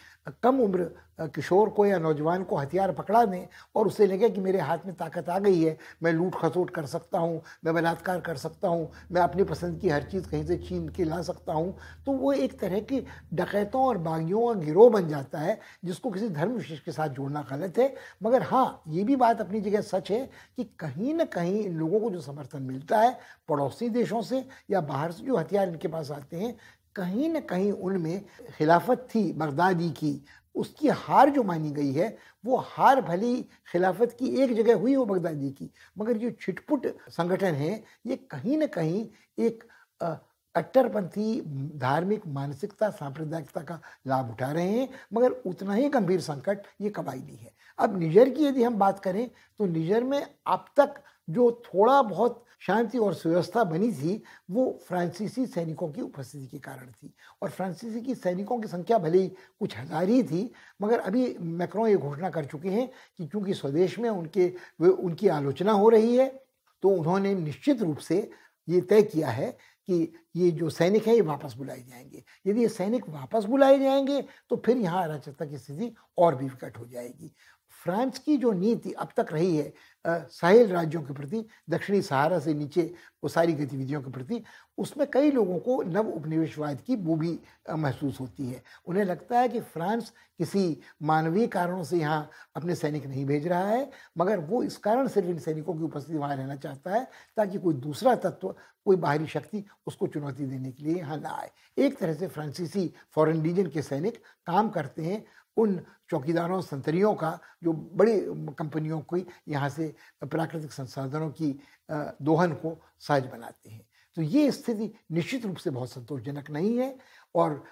Speaker 2: कम उम्र किशोर को या नौजवान को हथियार पकड़ा दें और उसे लगे कि मेरे हाथ में ताकत आ गई है मैं लूट खसोट कर सकता हूँ मैं बलात्कार कर सकता हूँ मैं अपनी पसंद की हर चीज़ कहीं से छीन के ला सकता हूँ तो वो एक तरह की डकैतों और बागियों का गिरोह बन जाता है जिसको किसी धर्म विशेष के साथ जोड़ना गलत है मगर हाँ ये भी बात अपनी जगह सच है कि कहीं ना कहीं इन लोगों को जो समर्थन मिलता है पड़ोसी देशों से या बाहर से जो हथियार इनके पास आते हैं कहीं ना कहीं उनमें खिलाफत थी बगदादी की उसकी हार जो मानी गई है वो हार भली खिलाफत की एक जगह हुई हो बगदादी की मगर जो छिटपुट संगठन है ये कहीं ना कहीं एक कट्टरपंथी धार्मिक मानसिकता सांप्रदायिकता का लाभ उठा रहे हैं मगर उतना ही गंभीर संकट ये कबायली है अब निजर की यदि हम बात करें तो निजर में अब तक जो थोड़ा बहुत शांति और सुव्यवस्था बनी थी वो फ्रांसीसी सैनिकों की उपस्थिति के कारण थी और फ्रांसीसी की सैनिकों की संख्या भले ही कुछ हज़ार ही थी मगर अभी मैक्रों ये घोषणा कर चुके हैं कि क्योंकि स्वदेश में उनके उनकी आलोचना हो रही है तो उन्होंने निश्चित रूप से ये तय किया है कि ये जो सैनिक हैं ये वापस बुलाए जाएंगे यदि ये सैनिक वापस बुलाए जाएंगे तो फिर यहाँ अराजकता की स्थिति और भी विकट हो जाएगी फ्रांस की जो नीति अब तक रही है साहिल राज्यों के प्रति दक्षिणी सहारा से नीचे वो सारी गतिविधियों के प्रति उसमें कई लोगों को नव उपनिवेशवाद की बूबी महसूस होती है उन्हें लगता है कि फ्रांस किसी मानवीय कारणों से यहाँ अपने सैनिक नहीं भेज रहा है मगर वो इस कारण सिर्फ इन सैनिकों की उपस्थिति वहाँ रहना चाहता है ताकि कोई दूसरा तत्व कोई बाहरी शक्ति उसको चुनौती देने के लिए यहाँ ना आए एक तरह से फ्रांसीसी फॉरन लीजन के सैनिक काम करते हैं उन चौकीदारों संतरियों का जो बड़ी कंपनियों की यहाँ से प्राकृतिक संसाधनों की दोहन को सहज बनाते हैं तो ये स्थिति निश्चित रूप से बहुत संतोषजनक नहीं है और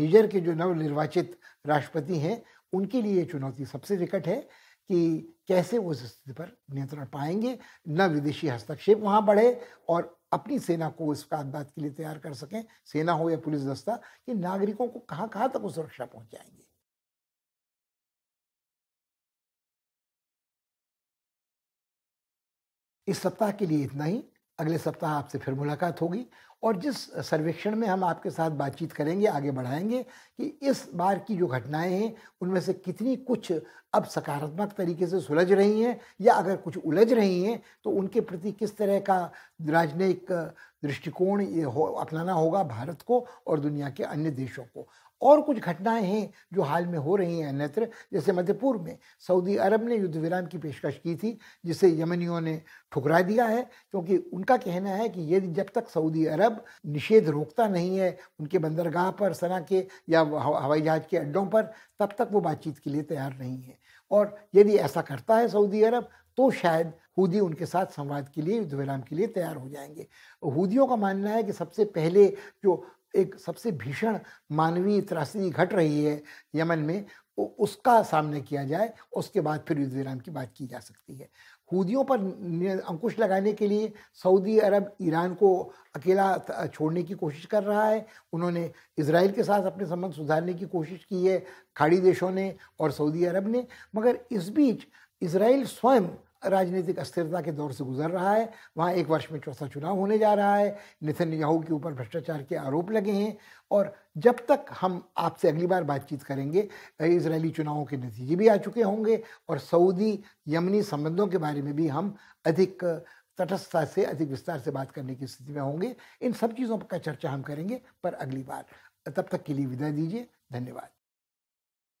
Speaker 2: निजर के जो नवनिर्वाचित राष्ट्रपति हैं उनके लिए चुनौती सबसे निकट है कि कैसे इस स्थिति पर नियंत्रण पाएंगे न विदेशी हस्तक्षेप वहाँ बढ़े और अपनी सेना को इस कागजात के लिए तैयार कर सकें सेना हो या पुलिस
Speaker 1: दस्ता कि नागरिकों को कहाँ कहाँ तक वो सुरक्षा पहुँचाएंगे इस सप्ताह के लिए इतना ही अगले सप्ताह आपसे फिर मुलाकात होगी और जिस सर्वेक्षण में हम आपके साथ
Speaker 2: बातचीत करेंगे आगे बढ़ाएंगे कि इस बार की जो घटनाएं हैं उनमें से कितनी कुछ अब सकारात्मक तरीके से सुलझ रही हैं या अगर कुछ उलझ रही हैं तो उनके प्रति किस तरह का राजनयिक दृष्टिकोण ये हो अपनाना होगा भारत को और दुनिया के अन्य देशों को और कुछ घटनाएं हैं जो हाल में हो रही हैं अन्यत्र जैसे मध्य पूर्व में सऊदी अरब ने युद्ध विराम की पेशकश की थी जिसे यमनियों ने ठुकरा दिया है क्योंकि उनका कहना है कि यदि जब तक सऊदी अरब निषेध रोकता नहीं है उनके बंदरगाह पर सना के या हवाई जहाज के अड्डों पर तब तक वो बातचीत के लिए तैयार नहीं है और यदि ऐसा करता है सऊदी अरब तो शायद हुदी उनके साथ संवाद के लिए युद्ध विराम के लिए तैयार हो जाएंगे हुदियों का मानना है कि सबसे पहले जो एक सबसे भीषण मानवीय त्रासदी घट रही है यमन में उसका सामना किया जाए उसके बाद फिर युद्ध विराम की बात की जा सकती है हूदियों पर अंकुश लगाने के लिए सऊदी अरब ईरान को अकेला छोड़ने की कोशिश कर रहा है उन्होंने इसराइल के साथ अपने संबंध सुधारने की कोशिश की है खाड़ी देशों ने और सऊदी अरब ने मगर इस बीच इसराइल स्वयं राजनीतिक अस्थिरता के दौर से गुजर रहा है वहाँ एक वर्ष में चौथा चुनाव होने जा रहा है नितिन याहू के ऊपर भ्रष्टाचार के आरोप लगे हैं और जब तक हम आपसे अगली बार बातचीत करेंगे इसराइली चुनावों के नतीजे भी आ चुके होंगे और सऊदी यमनी संबंधों के बारे में भी हम अधिक तटस्थता से अधिक विस्तार से बात करने की स्थिति में होंगे इन सब चीज़ों का चर्चा हम करेंगे पर अगली बार तब तक के लिए विदा दीजिए धन्यवाद